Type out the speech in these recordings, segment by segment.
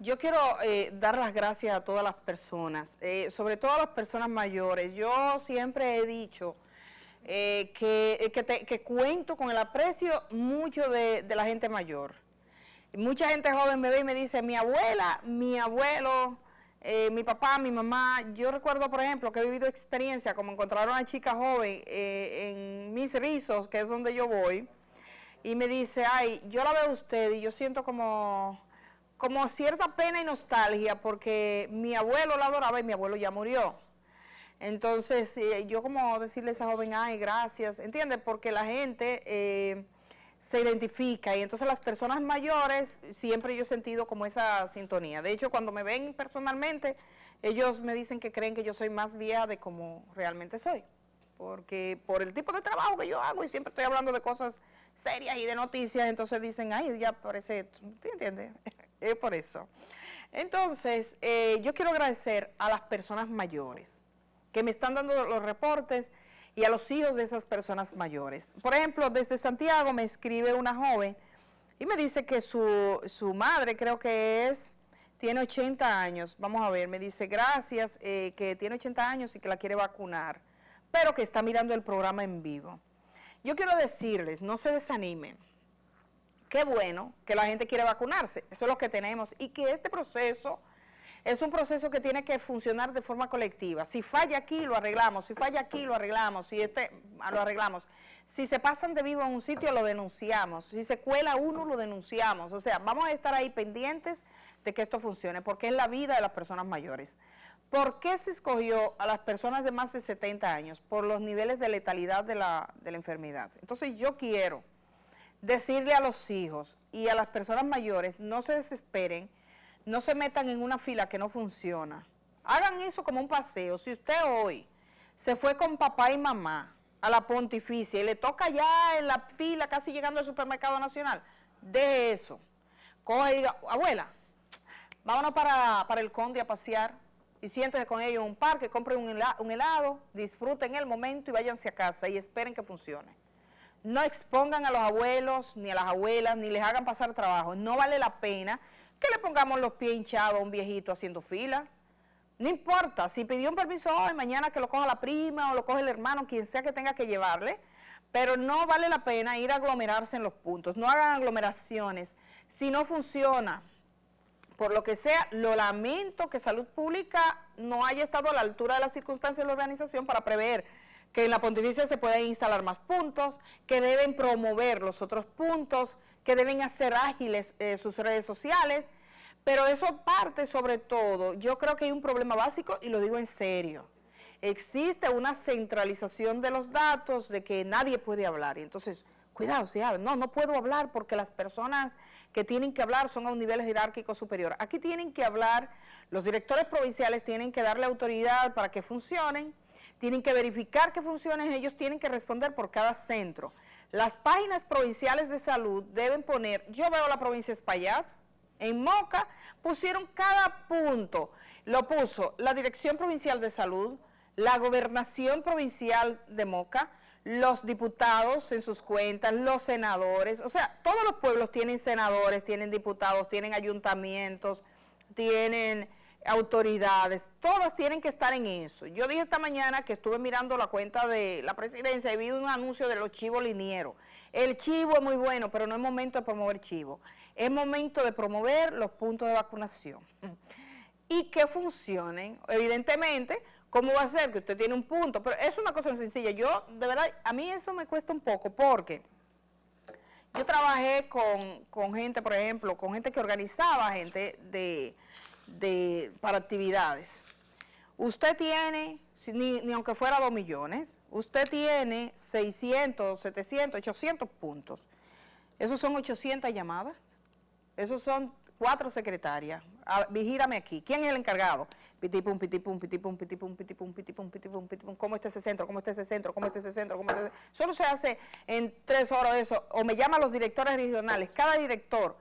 Yo quiero eh, dar las gracias a todas las personas, eh, sobre todo a las personas mayores. Yo siempre he dicho eh, que, cuento con el aprecio mucho de, la gente mayor. Mucha gente joven me ve y me dice, mi abuela, mi abuelo, mi papá, mi mamá. Yo recuerdo, por ejemplo, que he vivido experiencia, como encontraron a una chica joven en Mis Rizos, que es donde yo voy, y me dice, ay, yo la veo a usted y yo siento como como cierta pena y nostalgia porque mi abuelo la adoraba y mi abuelo ya murió. Entonces, eh, yo como decirle a esa joven, ay, gracias, ¿entiendes? Porque la gente eh, se identifica y entonces las personas mayores, siempre yo he sentido como esa sintonía. De hecho, cuando me ven personalmente, ellos me dicen que creen que yo soy más vieja de como realmente soy. Porque por el tipo de trabajo que yo hago y siempre estoy hablando de cosas serias y de noticias, entonces dicen, ay, ya parece, ¿entiendes? por eso. Entonces, eh, yo quiero agradecer a las personas mayores que me están dando los reportes y a los hijos de esas personas mayores. Por ejemplo, desde Santiago me escribe una joven y me dice que su, madre, creo que es, tiene 80 años. Vamos a ver, me dice gracias, eh, que tiene 80 años y que la quiere vacunar, pero que está mirando el programa en vivo. Yo quiero decirles, no se desanimen Qué bueno que la gente quiere vacunarse, eso es lo que tenemos, y que este proceso es un proceso que tiene que funcionar de forma colectiva. Si falla aquí, lo arreglamos, si falla aquí, lo arreglamos, si este, ah, lo arreglamos. Si se pasan de vivo en un sitio, lo denunciamos. Si se cuela uno, lo denunciamos. O sea, vamos a estar ahí pendientes de que esto funcione, porque es la vida de las personas mayores. ¿Por qué se escogió a las personas de más de 70 años? Por los niveles de letalidad de la, de la enfermedad. Entonces yo quiero decirle a los hijos y a las personas mayores, no se desesperen, no se metan en una fila que no funciona. Hagan eso como un paseo. Si usted hoy se fue con papá y mamá a la pontificia y le toca ya en la fila casi llegando al supermercado nacional, deje eso. Coge y diga, abuela, vámonos para, para el conde a pasear y siéntese con ellos en un parque, compren un helado, un helado disfruten el momento y váyanse a casa y esperen que funcione no expongan a los abuelos, ni a las abuelas, ni les hagan pasar trabajo. No vale la pena que le pongamos los pies hinchados a un viejito haciendo fila. No importa, si pidió un permiso hoy, mañana que lo coja la prima o lo coge el hermano, quien sea que tenga que llevarle, pero no vale la pena ir a aglomerarse en los puntos. No hagan aglomeraciones. Si no funciona, por lo que sea, lo lamento que Salud Pública no haya estado a la altura de las circunstancias de la organización para prever que en la pontificia se pueden instalar más puntos, que deben promover los otros puntos, que deben hacer ágiles eh, sus redes sociales, pero eso parte sobre todo, yo creo que hay un problema básico y lo digo en serio. Existe una centralización de los datos de que nadie puede hablar y entonces cuidado, no, no puedo hablar porque las personas que tienen que hablar son a un nivel jerárquico superior. Aquí tienen que hablar, los directores provinciales tienen que darle autoridad para que funcionen, tienen que verificar qué funciones ellos tienen que responder por cada centro. Las páginas provinciales de salud deben poner, yo veo la provincia Espaillat, en Moca pusieron cada punto, lo puso la Dirección Provincial de Salud, la Gobernación Provincial de Moca, los diputados en sus cuentas, los senadores, o sea, todos los pueblos tienen senadores, tienen diputados, tienen ayuntamientos, tienen autoridades, todas tienen que estar en eso. Yo dije esta mañana que estuve mirando la cuenta de la presidencia y vi un anuncio de los chivos linieros. El chivo es muy bueno, pero no es momento de promover chivo. Es momento de promover los puntos de vacunación. Y que funcionen, evidentemente, ¿cómo va a ser que usted tiene un punto? Pero es una cosa sencilla. Yo, de verdad, a mí eso me cuesta un poco porque... Yo trabajé con, con gente, por ejemplo, con gente que organizaba gente de, de, para actividades. Usted tiene, ni, ni aunque fuera 2 millones, usted tiene 600, 700, 800 puntos. Esos son 800 llamadas. Esos son cuatro secretarias. vigírame aquí. ¿Quién es el encargado? Pitipum, pitipum, pitipum, pitipum, pitipum, pitipum, pitipum, pitipum. ¿Cómo está ese centro? ¿Cómo está ese centro? ¿Cómo está ese centro? ¿Cómo Solo se hace en tres horas eso. O me llaman los directores regionales. Cada director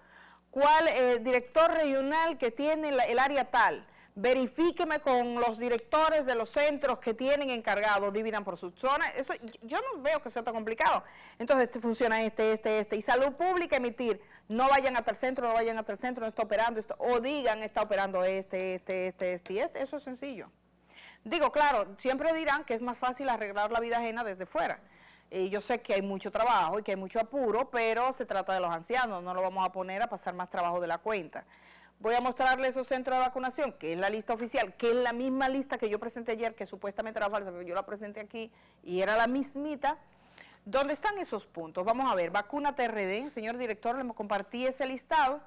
cuál eh, director regional que tiene el área tal. Verifíqueme con los directores de los centros que tienen encargado, dividan por sus zona. Eso yo no veo que sea tan complicado. Entonces, este, funciona este, este, este. Y salud pública emitir, no vayan hasta el centro, no vayan hasta el centro, no está operando esto. O digan, está operando este, este, este, este y este. Eso es sencillo. Digo, claro, siempre dirán que es más fácil arreglar la vida ajena desde fuera eh, yo sé que hay mucho trabajo y que hay mucho apuro, pero se trata de los ancianos, no lo vamos a poner a pasar más trabajo de la cuenta. Voy a mostrarles esos centros de vacunación, que es la lista oficial, que es la misma lista que yo presenté ayer, que supuestamente era falsa, pero yo la presenté aquí y era la mismita. ¿Dónde están esos puntos? Vamos a ver, vacuna TRD, señor director, le compartí ese listado.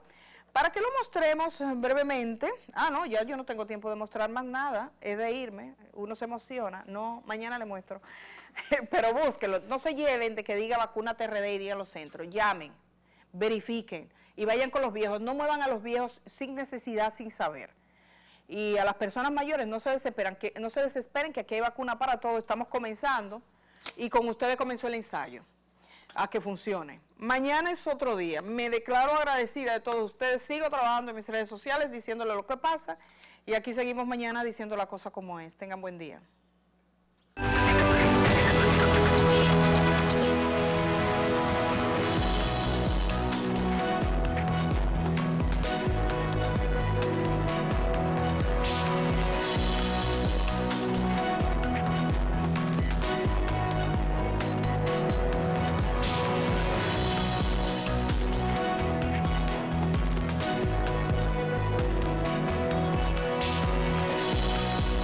Para que lo mostremos eh, brevemente, ah, no, ya yo no tengo tiempo de mostrar más nada, es de irme, uno se emociona, no, mañana le muestro, pero búsquelo, no se lleven de que diga vacuna TRD y diga los centros, llamen, verifiquen y vayan con los viejos, no muevan a los viejos sin necesidad, sin saber. Y a las personas mayores no se desesperan, que no se desesperen que aquí hay vacuna para todos, estamos comenzando y con ustedes comenzó el ensayo a que funcione. Mañana es otro día. Me declaro agradecida de todos ustedes. Sigo trabajando en mis redes sociales diciéndole lo que pasa y aquí seguimos mañana diciendo la cosa como es. Tengan buen día.